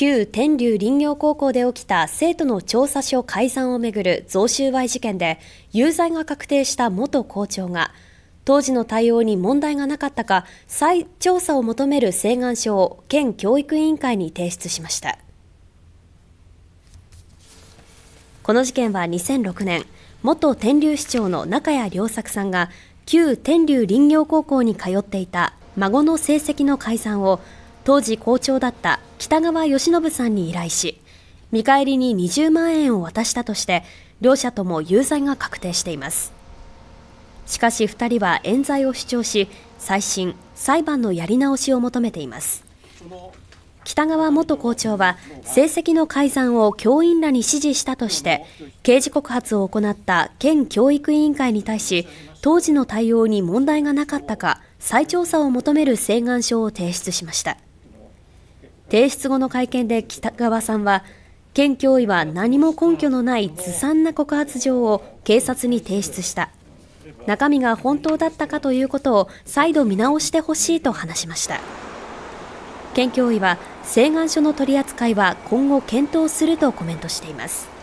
旧天竜林業高校で起きた生徒の調査書改ざんをめぐる贈収賄事件で有罪が確定した元校長が当時の対応に問題がなかったか再調査を求める請願書を県教育委員会に提出しましたこの事件は2006年元天竜市長の中谷良作さんが旧天竜林業高校に通っていた孫の成績の改ざんを当時校長だった北川義信さんに依頼し、見返りに20万円を渡したとして、両者とも有罪が確定しています。しかし2人は冤罪を主張し、再審、裁判のやり直しを求めています。北川元校長は成績の改ざんを教員らに指示したとして刑事告発を行った県教育委員会に対し当時の対応に問題がなかったか再調査を求める請願書を提出しました。提出後の会見で北川さんは、県教委は何も根拠のないずさんな告発状を警察に提出した。中身が本当だったかということを再度見直してほしいと話しました。県教委は、請願書の取り扱いは今後検討するとコメントしています。